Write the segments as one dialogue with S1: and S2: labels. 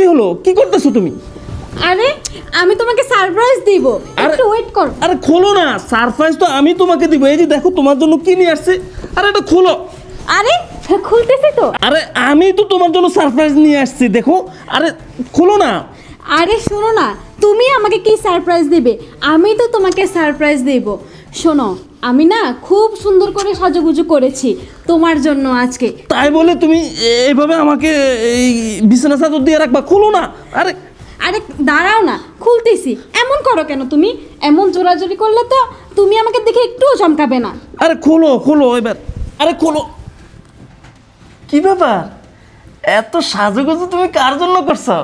S1: কি হলো কি করতেছো তুমি আরে আমি তোমাকে সারপ্রাইজ দিব একটু ওয়েট করো আরে খোলো না সারপ্রাইজ তো আমি তোমাকে দিব এই যে দেখো তোমার জন্য কি নিয়ে আসছে আরে এটা খোলো আরে খুলতেছি তো আরে আমি তো তোমার জন্য সারপ্রাইজ নিয়ে আসছি দেখো আরে খোলো না
S2: আরে শোনো না তুমি আমাকে কি সারপ্রাইজ দিবে আমি তো তোমাকে সারপ্রাইজ দেব শোনো আমি না খুব সুন্দর করে সাজুগুজু করেছি তোমার জন্য আজকে তাই বলে তুমি
S1: এইভাবে আমাকে এই বিছানা চাদর দিয়ে রাখবা খুলো না
S2: আরে আরে দাঁড়াও না খুলতেছি এমন করো কেন তুমি এমন জোরাজোরি করলে তো তুমি আমাকে দেখে একটুও চমকাবে
S1: না আরে খোলো খোলো এবার আরে খোলো কি ব্যাপার এত সাজুগুজু তুমি কার জন্য করছো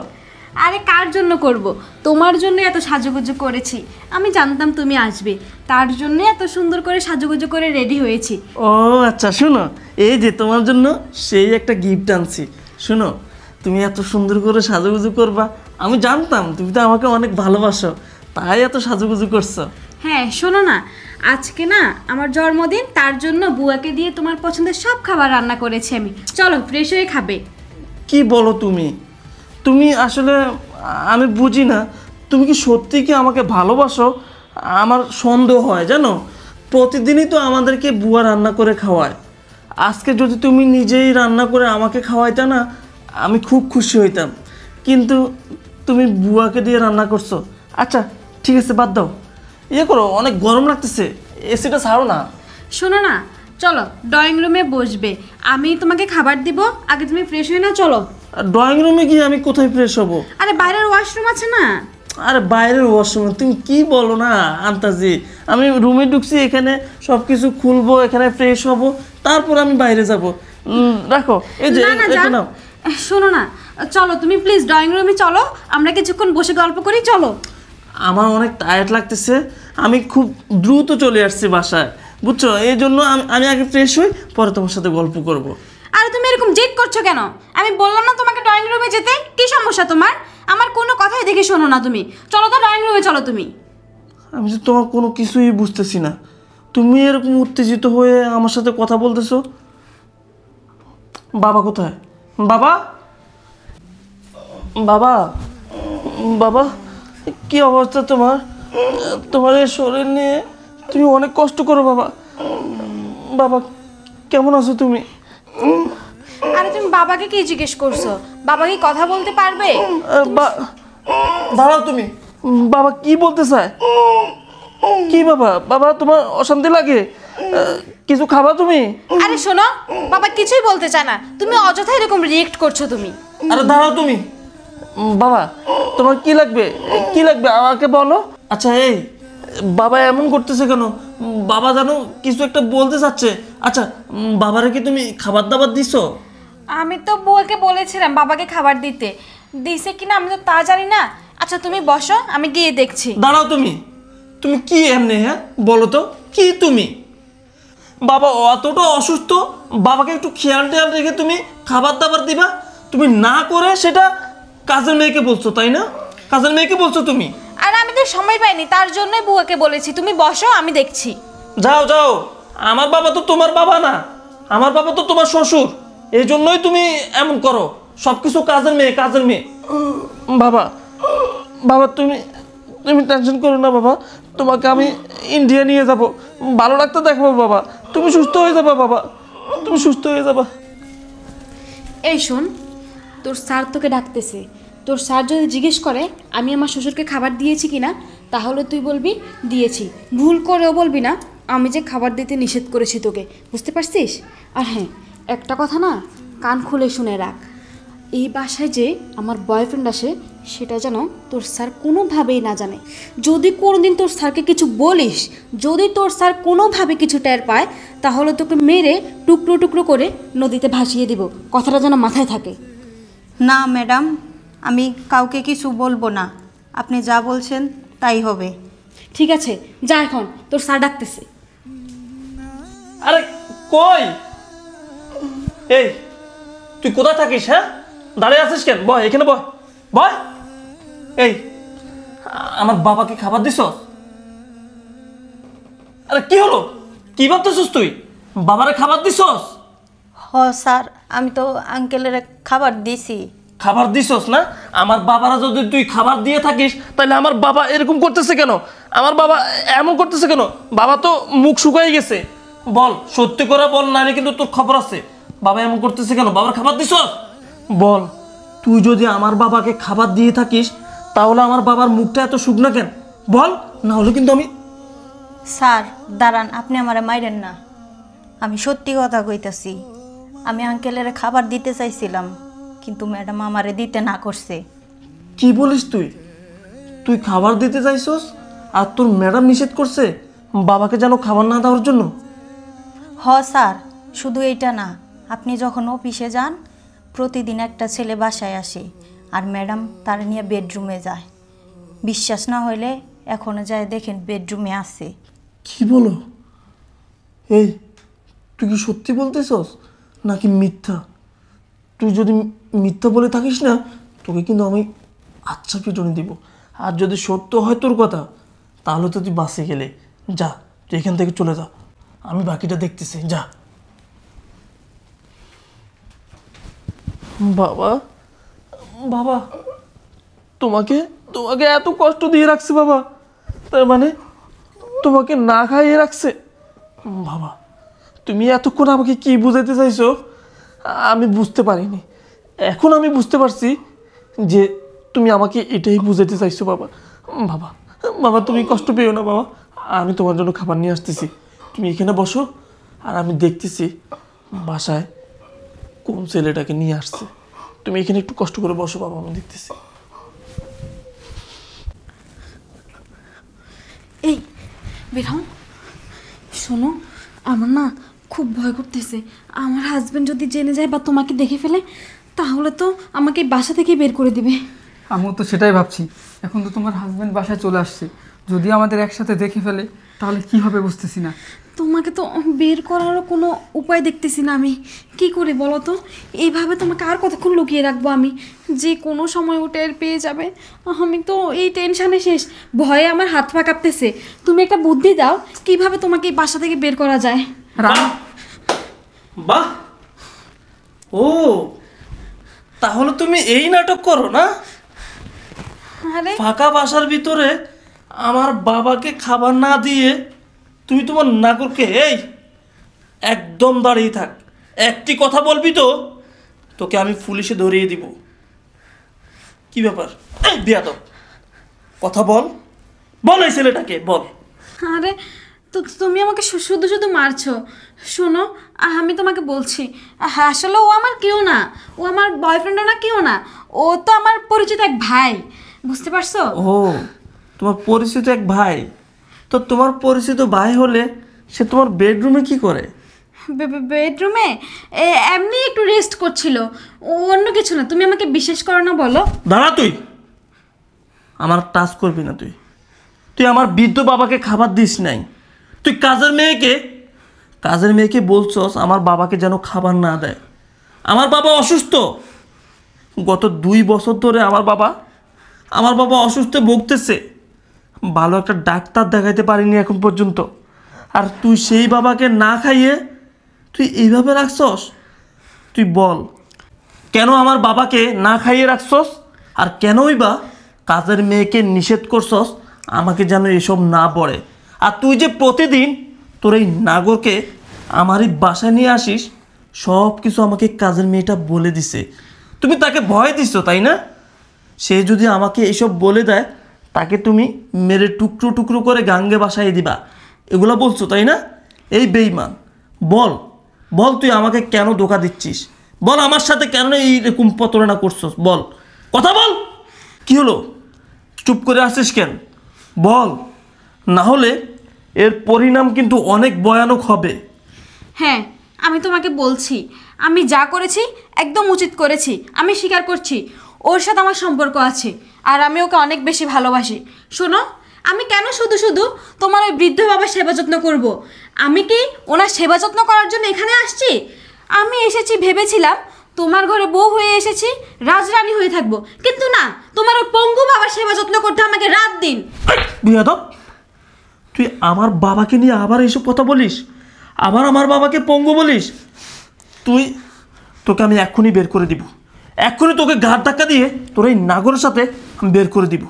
S1: আরে কার জন্য করব। তোমার
S2: জন্য এত সাজুগুজু করেছি আমি জানতাম তুমি আসবে তার জন্য এত সুন্দর করে সাজুগুজু করে রেডি হয়েছি
S1: ও আচ্ছা শোনো এই যে তোমার জন্য সেই একটা গিফট আনছি শোনো তুমি এত সুন্দর করে সাজুগুজু করবা আমি জানতাম তুমি তো আমাকে অনেক ভালোবাসো তাই এত সাজুগুজু করছো হ্যাঁ শোনো না আজকে না আমার
S2: জন্মদিন তার জন্য বুয়াকে দিয়ে তোমার পছন্দের সব খাবার রান্না করেছি আমি চলো ফ্রেশ হয়ে খাবে
S1: কি বলো তুমি তুমি আসলে আমি বুঝি না তুমি কি সত্যি কি আমাকে ভালোবাসো আমার সন্দেহ হয় জানো প্রতিদিনই তো আমাদেরকে বুয়া রান্না করে খাওয়ায় আজকে যদি তুমি নিজেই রান্না করে আমাকে খাওয়াইতা না আমি খুব খুশি হইতাম কিন্তু তুমি বুয়াকে দিয়ে রান্না করছো আচ্ছা ঠিক আছে বাদ দাও ইয়ে করো অনেক গরম লাগতেছে এসিটা ছাড়ো না
S2: শোনো না চলো ড্রয়িং রুমে বসবে আমি তোমাকে খাবার দিব আগে তুমি
S1: ফ্রেশ হয়ে না চলো ড্রয়িং রুমে গিয়ে আমি কোথায় ফ্রেশ হব আরে বাইরের ওয়াশরুম আছে না আরে বাইরের ওয়াশরুম তুমি কি বলো না আন্তাজি আমি রুমে ঢুকছি এখানে সব কিছু খুলবো এখানে ফ্রেশ হব তারপর আমি বাইরে যাব রাখো এই যে এটা নাও
S2: শোনো না চলো তুমি প্লিজ ড্রয়িং রুমে চলো আমরা কিছুক্ষণ বসে গল্প করি চলো
S1: আমার অনেক টায়ার্ড লাগতেছে আমি খুব দ্রুত চলে আসছি বাসায় বুঝছো এই জন্য আমি আগে ফ্রেশ হই পরে তোমার সাথে গল্প করবো
S2: আরে তুমি এরকম জেদ করছো কেন আমি বললাম না তোমাকে ড্রয়িং রুমে যেতে কি সমস্যা তোমার আমার কোনো কথাই দেখে শোনো না তুমি চলো তো ড্রয়িং রুমে চলো তুমি
S1: আমি তো তোমার কোনো কিছুই বুঝতেছি না তুমি এরকম উত্তেজিত হয়ে আমার সাথে কথা বলতেছো বাবা কোথায় বাবা বাবা বাবা কি অবস্থা তোমার তোমার এই শরীর নিয়ে তুমি অনেক কষ্ট করো বাবা বাবা কেমন আছো তুমি
S2: আরে তুমি বাবাকে কি জিজ্ঞেস করছো বাবা কি কথা বলতে পারবে
S1: দাঁড়াও তুমি বাবা কি বলতে চায় কি বাবা বাবা তোমার অশান্তি লাগে কিছু খাবা তুমি আরে শোনো বাবা কিছুই বলতে চায় না তুমি অযথা এরকম রিয়েক্ট করছো তুমি আরে দাঁড়াও তুমি বাবা তোমার কি লাগবে কি লাগবে আমাকে বলো আচ্ছা এই বাবা এমন করতেছে কেন বাবা জানো কিছু একটা বলতে চাচ্ছে আচ্ছা বাবারে কি তুমি খাবার দাবার দিছো
S2: আমি তো বউকে বলেছিলাম বাবাকে খাবার দিতে দিছে কিনা আমি তো তা জানি না আচ্ছা তুমি বসো
S1: আমি গিয়ে দেখছি দাঁড়াও তুমি তুমি কি এমনি হ্যাঁ বলো তো কি তুমি বাবা অতটা অসুস্থ বাবাকে একটু খেয়াল টেয়াল রেখে তুমি খাবার দাবার দিবা তুমি না করে সেটা কাজের মেয়েকে বলছো তাই না কাজের মেয়েকে বলছো তুমি
S2: আর আমি তো সময় পাইনি তার জন্যই বুয়াকে বলেছি তুমি বসো আমি দেখছি
S1: যাও যাও আমার বাবা তো তোমার বাবা না আমার বাবা তো তোমার শ্বশুর এই জন্যই তুমি এমন করো সব কিছু কাজের মেয়ে কাজের মেয়ে বাবা বাবা তুমি তুমি টেনশন করো না বাবা তোমাকে আমি ইন্ডিয়া নিয়ে যাব ভালো ডাক্তার দেখাবো বাবা তুমি সুস্থ হয়ে যাবা বাবা তুমি সুস্থ হয়ে যাবা এই
S2: শোন তোর স্যার তোকে ডাকতেছে তোর স্যার যদি জিজ্ঞেস করে আমি আমার শ্বশুরকে খাবার দিয়েছি কি না তাহলে তুই বলবি দিয়েছি ভুল করেও বলবি না আমি যে খাবার দিতে নিষেধ করেছি তোকে বুঝতে পারছিস আর হ্যাঁ একটা কথা না কান খুলে শুনে রাখ এই বাসায় যে আমার বয়ফ্রেন্ড আসে সেটা যেন তোর স্যার কোনোভাবেই না জানে যদি কোনোদিন তোর স্যারকে কিছু বলিস যদি তোর স্যার কোনোভাবে কিছু
S3: টের পায় তাহলে তোকে মেরে টুকরো টুকরো করে নদীতে ভাসিয়ে দিব কথাটা যেন মাথায় থাকে না ম্যাডাম আমি কাউকে কিছু বলবো না আপনি যা বলছেন তাই হবে ঠিক আছে যা এখন তোর স্যার ডাকতেছে
S1: আরে কই এই তুই কোথায় থাকিস হ্যাঁ দাঁড়িয়ে আছিস কেন বয় এখানে বয় বয় এই আমার বাবাকে খাবার দিস আরে কি হলো কি ভাবতেছিস তুই বাবারে খাবার দিছস
S3: হ স্যার আমি তো আঙ্কেলের
S1: খাবার দিছি খাবার দিছস না আমার বাবারা যদি তুই খাবার দিয়ে থাকিস তাহলে আমার বাবা এরকম করতেছে কেন আমার বাবা এমন করতেছে কেন বাবা তো মুখ শুকাই গেছে বল সত্যি করে বল নাহলে কিন্তু তোর খবর আছে বাবা এমন করতেছে কেন বাবার খাবার দিছ বল তুই যদি আমার বাবাকে খাবার দিয়ে থাকিস তাহলে আমার বাবার মুখটা এত শুকনো কেন বল না হলে কিন্তু আমি স্যার
S3: দাঁড়ান আপনি আমারে মাইরেন না আমি সত্যি কথা কইতাছি আমি আঙ্কেলের খাবার দিতে চাইছিলাম কিন্তু ম্যাডাম আমারে দিতে না করছে
S1: কি বলিস তুই তুই খাবার দিতে চাইছস আর তোর ম্যাডাম নিষেধ করছে বাবাকে যেন খাবার না দেওয়ার জন্য
S3: হ স্যার শুধু এইটা না আপনি যখন অফিসে যান প্রতিদিন একটা ছেলে বাসায় আসে আর ম্যাডাম তার নিয়ে বেডরুমে যায় বিশ্বাস না হইলে এখনো যায় দেখেন বেডরুমে আছে
S1: কি বলো এই তুই কি সত্যি বলতেছস নাকি মিথ্যা তুই যদি মিথ্যা বলে থাকিস না তোকে কিন্তু আমি আচ্ছা পিটুনি দিব আর যদি সত্য হয় তোর কথা তাহলে তো তুই বাসে গেলে যা তুই এখান থেকে চলে যা আমি বাকিটা দেখতেছি যা বাবা বাবা তোমাকে তোমাকে এত কষ্ট দিয়ে রাখছে বাবা তার মানে তোমাকে না খাইয়ে রাখছে বাবা তুমি এতক্ষণ আমাকে কি বুঝাইতে চাইছো আমি বুঝতে পারিনি এখন আমি বুঝতে পারছি যে তুমি আমাকে এটাই বুঝাতে চাইছো বাবা বাবা বাবা তুমি কষ্ট পেও না বাবা আমি তোমার জন্য খাবার নিয়ে আসতেছি তুমি এখানে বসো আর আমি দেখতেছি বাসায় কোন ছেলেটাকে নিয়ে আসছে তুমি এখানে একটু কষ্ট করে বসো বাবা আমি দেখতেছি
S2: এই বেরাম শোনো আমার না খুব ভয় করতেছে আমার হাজব্যান্ড যদি জেনে যায় বা তোমাকে দেখে ফেলে তাহলে তো আমাকে বাসা থেকে বের করে দিবে
S1: আমিও তো সেটাই ভাবছি এখন তো তোমার হাজব্যান্ড বাসায় চলে আসছে যদি আমাদের একসাথে দেখে ফেলে তাহলে কি হবে বুঝতেছি না
S2: তোমাকে তো বের করারও কোনো উপায় দেখতেছি না আমি কি করে বলো তো এইভাবে তোমাকে আর কতক্ষণ লুকিয়ে রাখবো আমি যে কোনো সময় ও টের পেয়ে যাবে আমি তো এই টেনশানে শেষ ভয়ে আমার হাত পা কাঁপতেছে তুমি একটা বুদ্ধি দাও কিভাবে তোমাকে এই বাসা থেকে বের করা যায়
S1: রাম বাহ ও তাহলে তুমি এই নাটক করো না আরে ফাঁকা বাসার ভিতরে আমার বাবাকে খাবার না দিয়ে তুমি তোমার নাগরকে এই একদম দাঁড়িয়ে থাক একটি কথা বলবি তো তোকে আমি পুলিশে ধরিয়ে দিব কি ব্যাপার এই কথা বল বল এই ছেলেটাকে বল
S2: আরে তো তুমি আমাকে শুধু শুধু মারছো শোনো আমি তোমাকে বলছি হ্যাঁ আসলে ও আমার কেউ না ও আমার বয়ফ্রেন্ডও না কেউ না ও তো আমার পরিচিত এক ভাই বুঝতে পারছো ও
S1: তোমার পরিচিত এক ভাই তো তোমার পরিচিত ভাই হলে সে তোমার বেডরুমে কি করে
S2: বেডরুমে এমনি একটু রেস্ট করছিল অন্য কিছু না তুমি আমাকে বিশ্বাস করো না বলো
S1: দাঁড়া তুই আমার টাচ করবি না তুই তুই আমার বৃদ্ধ বাবাকে খাবার দিস নাই তুই কাজের মেয়েকে কাজের মেয়েকে বলছস আমার বাবাকে যেন খাবার না দেয় আমার বাবা অসুস্থ গত দুই বছর ধরে আমার বাবা আমার বাবা অসুস্থ ভুগতেছে ভালো একটা ডাক্তার দেখাইতে পারিনি এখন পর্যন্ত আর তুই সেই বাবাকে না খাইয়ে তুই এইভাবে রাখছস তুই বল কেন আমার বাবাকে না খাইয়ে রাখছস আর কেনই বা কাজের মেয়েকে নিষেধ করছস আমাকে যেন এসব না পড়ে আর তুই যে প্রতিদিন তোর এই নাগরকে আমার এই বাসায় নিয়ে আসিস সব কিছু আমাকে কাজের মেয়েটা বলে দিছে তুমি তাকে ভয় দিস তাই না সে যদি আমাকে এসব বলে দেয় তাকে তুমি মেরে টুকরো টুকরো করে গাঙ্গে বাসায় দিবা এগুলো বলছো তাই না এই বেইমান বল বল তুই আমাকে কেন ধোকা দিচ্ছিস বল আমার সাথে কেন এইরকম প্রতারণা করছো বল কথা বল কি হলো চুপ করে আসিস কেন বল না হলে এর পরিণাম কিন্তু অনেক ভয়ানক হবে
S2: হ্যাঁ আমি তোমাকে বলছি আমি যা করেছি একদম উচিত করেছি আমি স্বীকার করছি ওর সাথে আমার সম্পর্ক আছে আর আমি ওকে অনেক বেশি ভালোবাসি শোনো আমি কেন শুধু শুধু তোমার ওই বৃদ্ধ বাবার সেবা যত্ন করব। আমি কি ওনার সেবা যত্ন করার জন্য এখানে আসছি আমি এসেছি ভেবেছিলাম তোমার ঘরে বউ হয়ে এসেছি রাজরানী হয়ে থাকবো কিন্তু না তোমার ওই পঙ্গু বাবার সেবা যত্ন করতে আমাকে রাত
S1: দিন তুই আমার বাবাকে নিয়ে আবার এইসব কথা বলিস আবার আমার বাবাকে পঙ্গু বলিস তুই তোকে আমি এক্ষুনি বের করে দিব এক্ষুনি তোকে গাড় ধাক্কা দিয়ে তোর এই নাগরের সাথে আমি বের করে দিব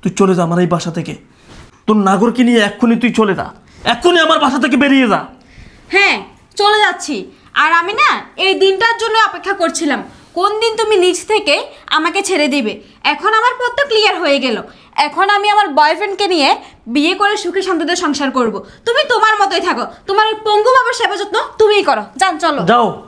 S1: তুই চলে যা আমার এই বাসা থেকে তোর নাগরকে নিয়ে এখনই তুই চলে যা এক্ষুনি আমার বাসা থেকে বেরিয়ে যা
S2: হ্যাঁ চলে যাচ্ছি আর আমি না এই দিনটার জন্য অপেক্ষা করছিলাম কোন দিন তুমি নিজ থেকে আমাকে ছেড়ে দিবে এখন আমার পথ তো ক্লিয়ার হয়ে গেল এখন আমি আমার বয়ফ্রেন্ডকে নিয়ে বিয়ে করে সুখে শান্তিতে সংসার করব তুমি তোমার মতোই থাকো তোমার ওই পঙ্গু বাবার সেবা যত্ন তুমিই করো যান চলো যাও